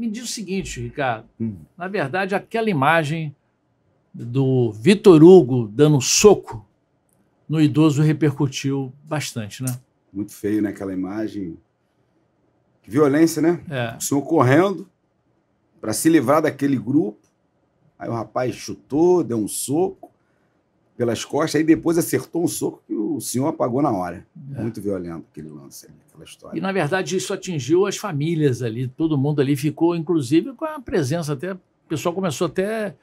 Me diz o seguinte, Ricardo. Hum. Na verdade, aquela imagem do Vitor Hugo dando soco no idoso repercutiu bastante, né? Muito feio, né? Aquela imagem. Violência, né? É. O senhor correndo para se livrar daquele grupo. Aí o rapaz chutou, deu um soco pelas costas, aí depois acertou um soco que o senhor apagou na hora. É. Muito violento aquele lance ali, aquela história. E, na verdade, isso atingiu as famílias ali, todo mundo ali ficou, inclusive, com a presença até. O pessoal começou até.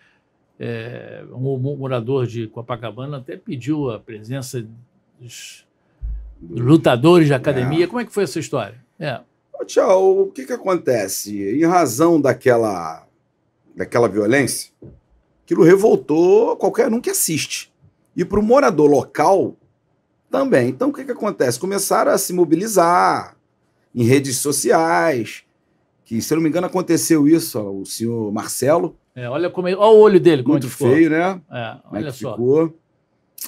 É, um morador de Copacabana até pediu a presença dos lutadores da academia. É. Como é que foi essa história? É. Tchau, o que, que acontece? Em razão daquela, daquela violência, aquilo revoltou qualquer um que assiste. E para o morador local também. Então, o que, que acontece? Começaram a se mobilizar em redes sociais, que, se eu não me engano, aconteceu isso, ó, o senhor Marcelo. É, olha como é, olha o olho dele, como Muito é feio, né? É, é olha é só. Ficou.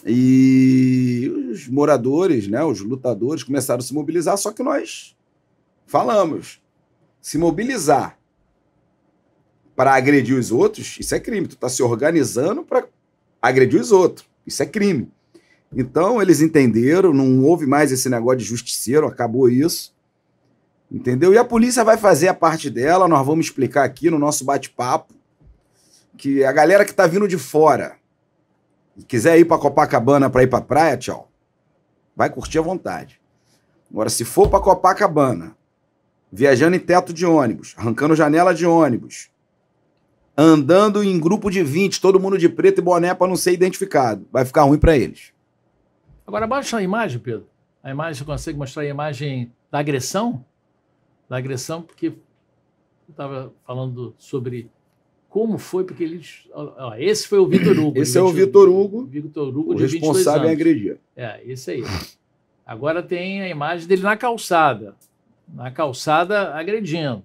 E os moradores, né, os lutadores começaram a se mobilizar, só que nós falamos, se mobilizar para agredir os outros, isso é crime. Tu está se organizando para agredir os outros. Isso é crime. Então eles entenderam, não houve mais esse negócio de justiceiro, acabou isso. Entendeu? E a polícia vai fazer a parte dela, nós vamos explicar aqui no nosso bate-papo que a galera que tá vindo de fora e quiser ir para Copacabana para ir para praia, tchau. Vai curtir à vontade. Agora se for para Copacabana, viajando em teto de ônibus, arrancando janela de ônibus, andando em grupo de 20, todo mundo de preto e boné para não ser identificado. Vai ficar ruim para eles. Agora baixa a imagem, Pedro. A imagem, consegue mostrar a imagem da agressão? Da agressão, porque eu estava falando sobre como foi, porque eles. Ó, esse foi o Vitor Hugo. Esse é o Vitor Hugo. Vitor Hugo, o de responsável em agredir. É, esse aí. Agora tem a imagem dele na calçada. Na calçada agredindo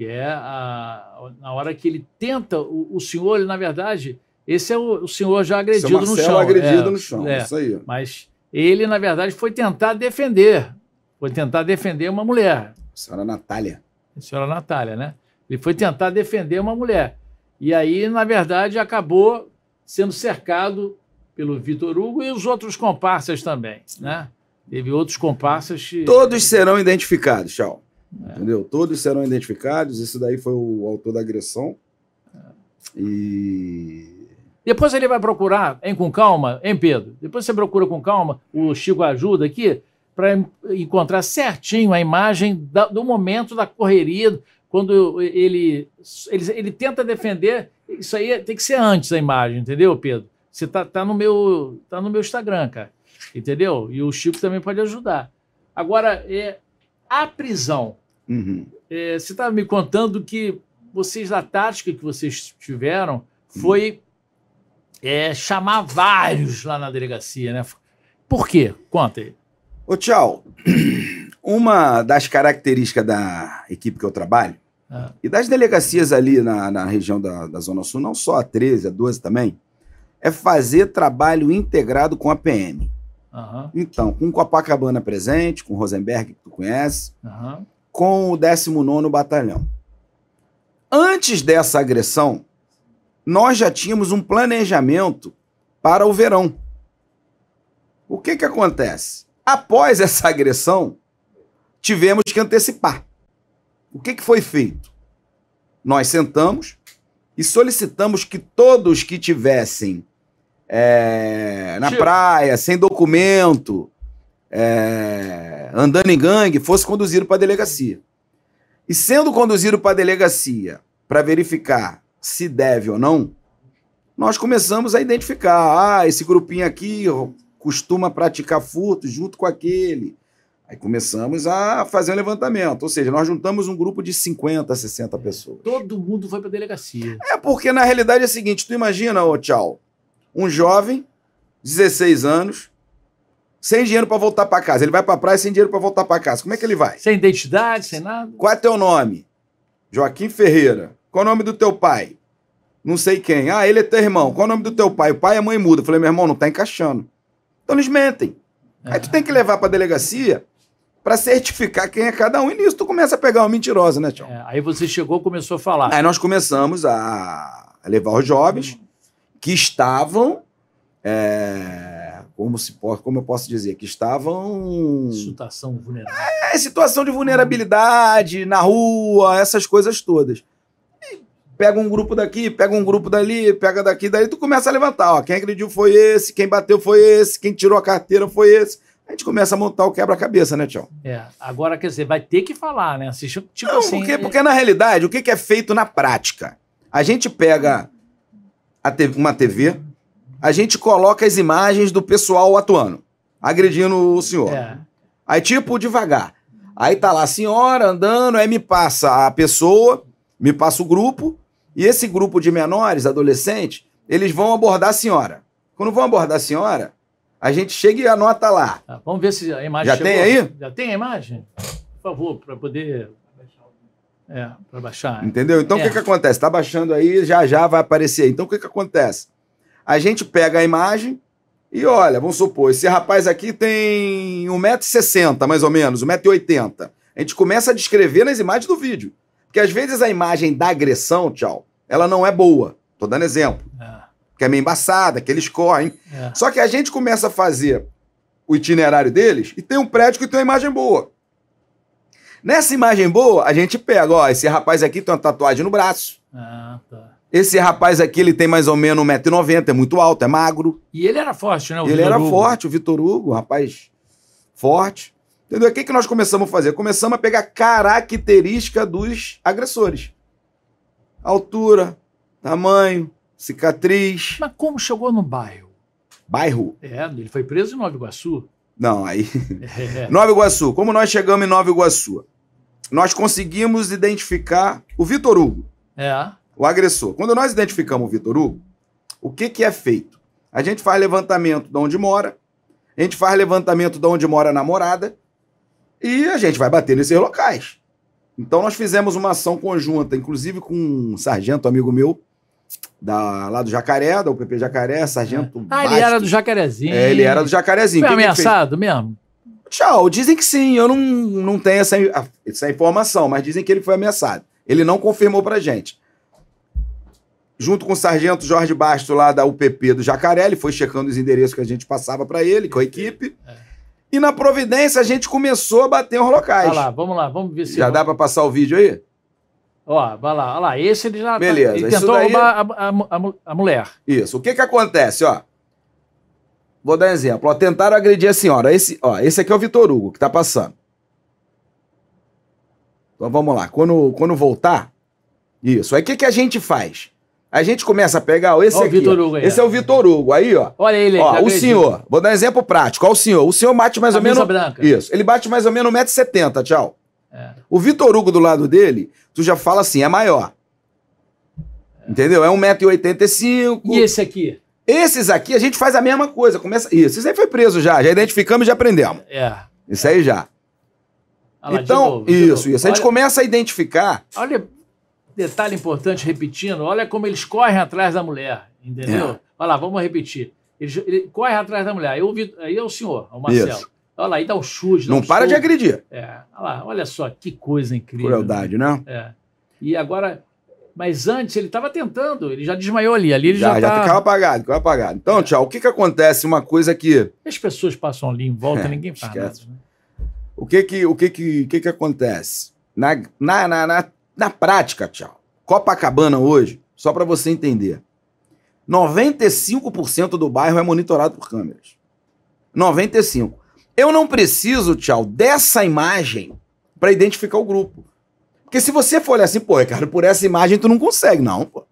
que é a, na hora que ele tenta o, o senhor, ele, na verdade, esse é o, o senhor já é agredido no chão. agredido é, no chão, é, isso aí. Mas ele, na verdade, foi tentar defender, foi tentar defender uma mulher. A senhora Natália. A senhora Natália, né? Ele foi tentar defender uma mulher. E aí, na verdade, acabou sendo cercado pelo Vitor Hugo e os outros comparsas também, né? Teve outros comparsas. Todos serão identificados, Tchau. É. Entendeu? Todos serão identificados. Esse daí foi o autor da agressão. É. E. Depois ele vai procurar, hein, com calma, hein, Pedro? Depois você procura com calma, o Chico ajuda aqui, para encontrar certinho a imagem da, do momento da correria, quando ele, ele, ele tenta defender. Isso aí tem que ser antes da imagem, entendeu, Pedro? Você tá, tá, no meu, tá no meu Instagram, cara. Entendeu? E o Chico também pode ajudar. Agora, é, a prisão. Uhum. É, você estava me contando que vocês, a tática que vocês tiveram foi uhum. é, chamar vários lá na delegacia, né? Por quê? Conta aí. Ô, tchau. Uma das características da equipe que eu trabalho ah. e das delegacias ali na, na região da, da Zona Sul, não só a 13, a 12 também, é fazer trabalho integrado com a PM. Uhum. Então, com Copacabana presente, com Rosenberg, que tu conhece, uhum com o 19 Batalhão. Antes dessa agressão, nós já tínhamos um planejamento para o verão. O que, que acontece? Após essa agressão, tivemos que antecipar. O que, que foi feito? Nós sentamos e solicitamos que todos que tivessem é, na tipo, praia, sem documento, é, andando em gangue, fosse conduzido para a delegacia. E sendo conduzido para a delegacia para verificar se deve ou não, nós começamos a identificar: ah, esse grupinho aqui costuma praticar furto junto com aquele. Aí começamos a fazer um levantamento, ou seja, nós juntamos um grupo de 50, 60 pessoas. Todo mundo foi para a delegacia. É porque na realidade é o seguinte, tu imagina, ô oh, tchau, um jovem, 16 anos, sem dinheiro para voltar para casa. Ele vai para praia sem dinheiro para voltar para casa. Como é que ele vai? Sem identidade, sem nada. Qual é teu nome? Joaquim Ferreira. Qual é o nome do teu pai? Não sei quem. Ah, ele é teu irmão. Qual é o nome do teu pai? O pai e a mãe muda. Eu falei, meu irmão, não tá encaixando. Então eles mentem. Aí tu ah. tem que levar para delegacia para certificar quem é cada um. E nisso tu começa a pegar uma mentirosa, né, Tião? É, aí você chegou começou a falar. Aí nós começamos a, a levar os jovens que estavam. É como se pode, como eu posso dizer, que estavam situação vulnerável. É, situação de vulnerabilidade na rua, essas coisas todas. E pega um grupo daqui, pega um grupo dali, pega daqui, daí tu começa a levantar, ó, quem agrediu foi esse, quem bateu foi esse, quem tirou a carteira foi esse. A gente começa a montar o quebra-cabeça, né, Tião? É, agora quer dizer, vai ter que falar, né? assistir tipo Não, assim, porque, é porque na realidade, o que é feito na prática? A gente pega a uma TV, a gente coloca as imagens do pessoal atuando, agredindo o senhor. É. Aí, tipo, devagar. Aí tá lá a senhora andando, aí me passa a pessoa, me passa o grupo, e esse grupo de menores, adolescentes, eles vão abordar a senhora. Quando vão abordar a senhora, a gente chega e anota lá. Tá, vamos ver se a imagem Já chegou. tem aí? Já tem a imagem? Por favor, para poder é, para baixar. Entendeu? Então o é. que, que acontece? Está baixando aí, já já vai aparecer. Então o que, que acontece? A gente pega a imagem e olha, vamos supor, esse rapaz aqui tem 1,60m, mais ou menos, 1,80m. A gente começa a descrever nas imagens do vídeo. Porque às vezes a imagem da agressão, tchau, ela não é boa. Tô dando exemplo. É. Que é meio embaçada, que eles correm. É. Só que a gente começa a fazer o itinerário deles e tem um prédio que tem uma imagem boa. Nessa imagem boa, a gente pega, ó, esse rapaz aqui tem uma tatuagem no braço. Ah, tá. Esse rapaz aqui, ele tem mais ou menos 1,90m, é muito alto, é magro. E ele era forte, né? O ele Vitor era Hugo. forte, o Vitor Hugo, rapaz forte. Entendeu? O que, que nós começamos a fazer? Começamos a pegar característica dos agressores. Altura, tamanho, cicatriz. Mas como chegou no bairro? Bairro? É, ele foi preso em Nova Iguaçu. Não, aí. É. Nova Iguaçu. Como nós chegamos em Nova Iguaçu? Nós conseguimos identificar o Vitor Hugo. É o agressor. Quando nós identificamos o Vitor Hugo, o que, que é feito? A gente faz levantamento de onde mora, a gente faz levantamento de onde mora a namorada e a gente vai bater nesses locais. Então nós fizemos uma ação conjunta, inclusive com um sargento amigo meu, da, lá do Jacaré, da UPP Jacaré, sargento. Ah, ele era do Jacarezinho. É, ele era do Jacarezinho. Foi ameaçado mesmo? Tchau, dizem que sim, eu não, não tenho essa, essa informação, mas dizem que ele foi ameaçado. Ele não confirmou pra gente junto com o sargento Jorge Basto, lá da UPP do Jacaré, foi checando os endereços que a gente passava para ele, com a equipe. É. E na Providência a gente começou a bater os locais. Vai lá, vamos lá, vamos ver se. Já dá para passar o vídeo aí? Ó, vai lá, olha lá. Esse ele já. Tá- Beleza, tá, ele tentou daí... roubar a, a, a, a, mulher. Isso. O que que acontece, ó? Vou dar um exemplo. Ó, tentaram agredir a senhora. Esse, ó, esse aqui é o Vitor Hugo que tá passando. Então vamos lá. Quando, quando voltar. Isso. Aí o que, que a gente faz? A gente começa a pegar ó, esse ó, aqui. Hugo, esse é o Vitor Hugo. Aí, ó. Olha ele. Ó, tá o acredito. senhor. Vou dar um exemplo prático. Ó, o senhor. O senhor bate mais ou menos. branca. Isso. Ele bate mais ou menos 1,70m. Tchau. É. O Vitor Hugo do lado dele, tu já fala assim, é maior. Entendeu? É 1,85m. E esse aqui? Esses aqui a gente faz a mesma coisa. Começa. Isso. Esse aí foi preso já. Já identificamos e já aprendemos. É. Isso é. aí já. Ah, então, novo, isso, isso. A gente começa a identificar. Olha, Detalhe importante, repetindo, olha como eles correm atrás da mulher, entendeu? É. Olha lá, vamos repetir. Eles, ele corre atrás da mulher. Eu vi, aí é o senhor, o Marcelo. Isso. Olha lá, e dá um chute. Não um para de agredir. É, olha lá, olha só, que coisa incrível. Crueldade, né? É. E agora, mas antes ele estava tentando, ele já desmaiou ali. Ali ele já Já, já tá ficava apagado, ficava apagado. Então, é. tchau, o que que acontece? Uma coisa que. As pessoas passam ali em volta, é, ninguém faz esquece. nada. Né? O que que, o que que, o que que acontece? Na, na, na, na na prática, tchau. Copacabana hoje, só para você entender, 95% do bairro é monitorado por câmeras. 95. Eu não preciso, tchau, dessa imagem para identificar o grupo. Porque se você for olhar assim, pô, cara, por essa imagem tu não consegue, não, pô.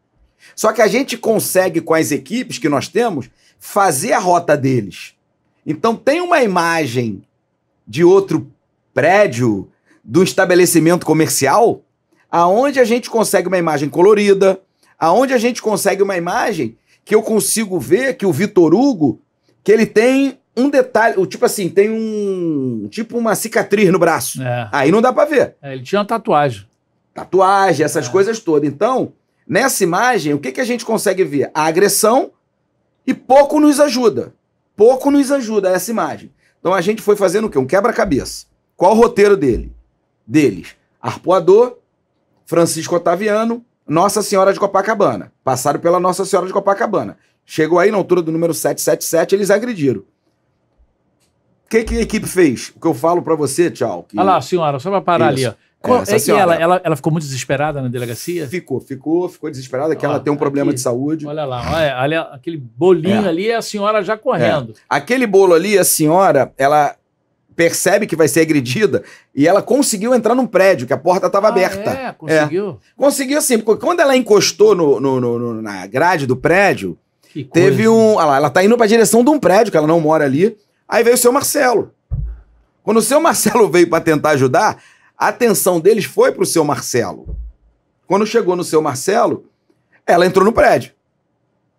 Só que a gente consegue com as equipes que nós temos fazer a rota deles. Então tem uma imagem de outro prédio, do estabelecimento comercial, aonde a gente consegue uma imagem colorida, aonde a gente consegue uma imagem que eu consigo ver que o Vitor Hugo, que ele tem um detalhe, tipo assim, tem um, tipo uma cicatriz no braço. É. Aí não dá para ver. É, ele tinha uma tatuagem. Tatuagem, essas é. coisas todas. Então, nessa imagem, o que, que a gente consegue ver? A agressão e pouco nos ajuda. Pouco nos ajuda essa imagem. Então a gente foi fazendo o quê? Um quebra-cabeça. Qual o roteiro dele? Deles. Arpoador, Francisco Otaviano, Nossa Senhora de Copacabana. Passaram pela Nossa Senhora de Copacabana. Chegou aí na altura do número 777, eles agrediram. O que, que a equipe fez? O que eu falo para você, tchau. Que... Olha lá, senhora, só para parar Isso. ali. Ó. Qual, é, ela, ela, ela ficou muito desesperada na delegacia? Ficou, ficou, ficou desesperada, que ela ah, tem um tá problema aqui, de saúde. Olha lá, olha, olha aquele bolinho é. ali, é a senhora já correndo. É. Aquele bolo ali, a senhora, ela percebe que vai ser agredida e ela conseguiu entrar num prédio, que a porta estava ah, aberta. É, conseguiu. É. Conseguiu sim, porque quando ela encostou no, no, no, na grade do prédio, que teve coisa. um. ela tá indo para a direção de um prédio, que ela não mora ali. Aí veio o seu Marcelo. Quando o seu Marcelo veio para tentar ajudar, a atenção deles foi para o seu Marcelo. Quando chegou no seu Marcelo, ela entrou no prédio.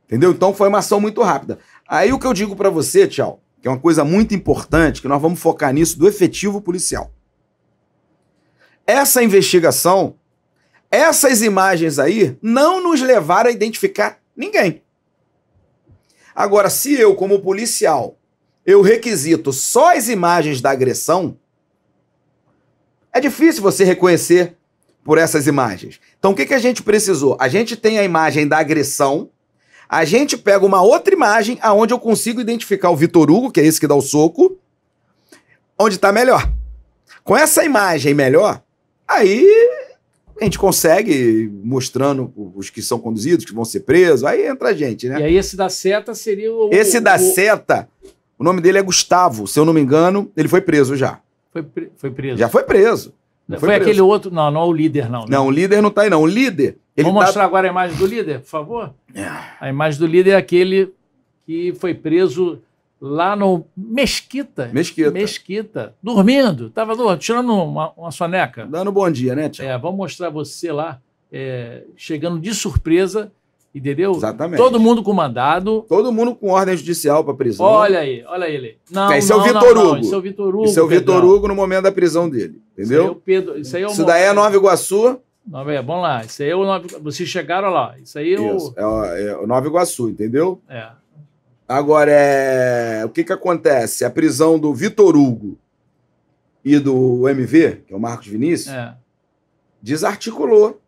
Entendeu? Então foi uma ação muito rápida. Aí o que eu digo para você, tchau que é uma coisa muito importante, que nós vamos focar nisso, do efetivo policial. Essa investigação, essas imagens aí, não nos levaram a identificar ninguém. Agora, se eu, como policial, eu requisito só as imagens da agressão, é difícil você reconhecer por essas imagens. Então, o que, que a gente precisou? A gente tem a imagem da agressão, a gente pega uma outra imagem aonde eu consigo identificar o Vitor Hugo, que é esse que dá o soco, onde está melhor. Com essa imagem melhor, aí a gente consegue, mostrando os que são conduzidos, que vão ser presos, aí entra a gente, né? E aí esse da seta seria o... Esse da o... seta, o nome dele é Gustavo, se eu não me engano, ele foi preso já. Foi, pre... foi preso. Já foi preso. Não foi, foi aquele outro. Não, não é o líder, não. Né? Não, o líder não está aí, não. O líder. Vamos tá... mostrar agora a imagem do líder, por favor? É. A imagem do líder é aquele que foi preso lá no Mesquita. Mesquita. Mesquita. Dormindo. Estava tirando uma, uma, soneca. Dando bom dia, né, Tiago? É, vamos mostrar você lá, é, chegando de surpresa Entendeu? Exatamente. Todo mundo com mandado. Todo mundo com ordem judicial para prisão. Olha aí, olha ele. Não, é, esse é não, é o Vitor Hugo. Não, isso é o Vitor Hugo. Isso é o Vitor Hugo no momento da prisão dele. Entendeu? Isso, aí é Pedro, isso, aí é o isso daí é Nova Iguaçu. Nova, é, vamos lá. Isso aí é o Nova Vocês chegaram lá. Isso aí é o. Isso, é, o, é o Nova Iguaçu, entendeu? É. Agora, é... o que, que acontece? A prisão do Vitor Hugo e do MV, que é o Marcos Vinícius, é. desarticulou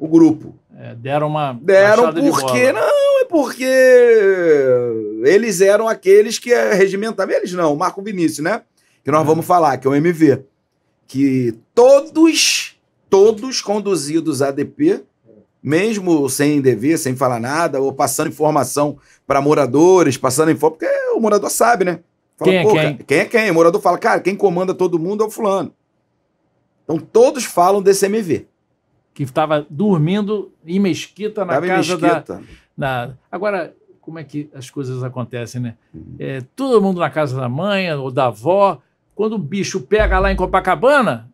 o grupo. É, deram uma. Deram porque de não, é porque eles eram aqueles que regimentavam. Eles não, o Marco Vinícius, né? Que nós é. vamos falar, que é o MV. Que todos, todos conduzidos a DP, mesmo sem dever, sem falar nada, ou passando informação para moradores, passando informação, porque o morador sabe, né? Fala, quem é quem? Cara, quem é quem? O morador fala, cara, quem comanda todo mundo é o fulano. Então todos falam desse MV que estava dormindo em Mesquita, na tava casa Mesquita. da. Na, agora, como é que as coisas acontecem, né? Uhum. É, todo mundo na casa da mãe ou da avó. Quando o bicho pega lá em Copacabana,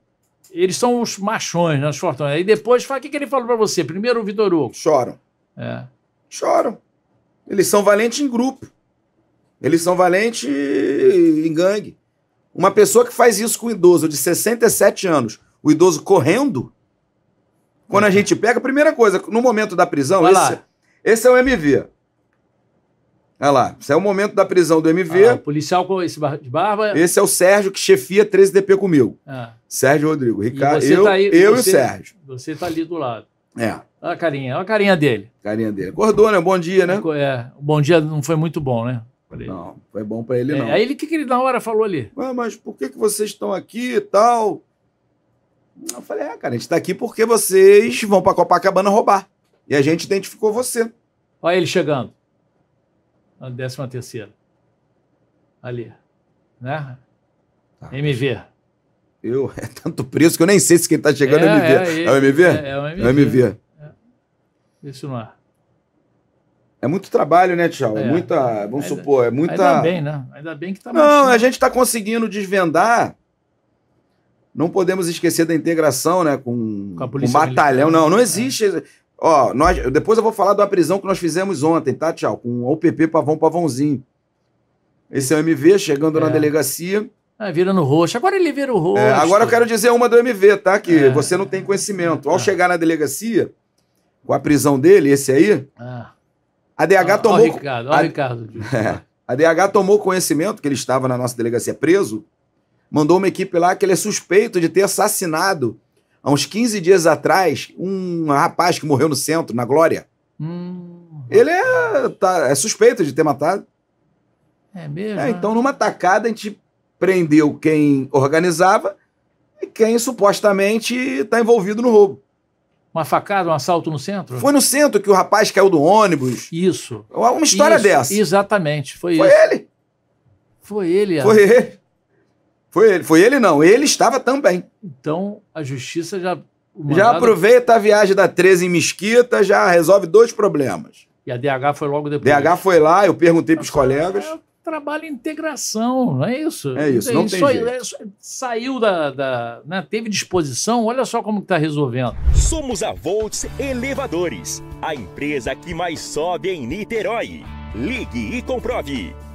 eles são os machões, né, os fortões. Aí depois, fala, o que, que ele falou para você? Primeiro o Vitor Hugo. Choram. É. Choram. Eles são valentes em grupo. Eles são valentes em gangue. Uma pessoa que faz isso com um idoso de 67 anos, o idoso correndo, quando a é. gente pega, primeira coisa, no momento da prisão, esse, lá. esse é o MV. Olha lá, esse é o momento da prisão do MV. Ah, o policial com esse bar de barba. Esse é o Sérgio que chefia 13DP comigo. Ah. Sérgio Rodrigo, Ricardo, eu, tá aí, eu você, e o Sérgio. Você tá ali do lado. É. Olha a carinha, olha a carinha dele. Carinha dele. Acordou, né? Bom dia, né? É, o bom dia não foi muito bom, né? Não, foi bom para ele, é, não. Aí ele, o que, que ele na hora falou ali? mas por que, que vocês estão aqui e tal? Eu falei, é, cara, a gente tá aqui porque vocês vão pra Copacabana roubar. E a gente identificou você. Olha ele chegando. A décima terceira. Ali. Né? Tá. MV. Eu, é tanto preço que eu nem sei se quem tá chegando é, é MV. É, é, o MV? É, é o MV. É o MV. É. Isso não é. É muito trabalho, né, Tchau? É, muita. Vamos ainda, supor, é muita. Ainda bem, né? Ainda bem que tá Não, a gente tá conseguindo desvendar não podemos esquecer da integração, né? Com, com, com batalhão. Militar. Não, não existe. É. Ó, nós, depois eu vou falar da prisão que nós fizemos ontem, tá, Tchau? Com o OPP Pavão Pavãozinho. Esse é o MV chegando é. na delegacia. Ah, é, vira no roxo. Agora ele vira o roxo. É, agora eu quero dizer uma do MV, tá? Que é. você não tem conhecimento. Ao é. chegar na delegacia, com a prisão dele, esse aí, é. a DH ah, tomou. Ó, Ricardo, ó, a, Ricardo. a DH tomou conhecimento que ele estava na nossa delegacia preso mandou uma equipe lá que ele é suspeito de ter assassinado, há uns 15 dias atrás, um rapaz que morreu no centro, na Glória. Hum. Ele é, tá, é suspeito de ter matado. É mesmo? É, então, numa tacada, a gente prendeu quem organizava e quem supostamente está envolvido no roubo. Uma facada, um assalto no centro? Foi no centro que o rapaz caiu do ônibus. Isso. Uma história isso, dessa. Exatamente, foi, foi isso. Foi ele. Foi ele. Foi é. ele. Foi ele, foi ele não, ele estava também. Então a justiça já. Mandado... Já aproveita a viagem da 13 em Mesquita, já resolve dois problemas. E a DH foi logo depois. DH foi lá, eu perguntei para os é colegas. É trabalho em integração, não é isso? É isso, não tem jeito. É, saiu da, da né, teve disposição, olha só como está resolvendo. Somos a Volts Elevadores, a empresa que mais sobe em Niterói. Ligue e comprove.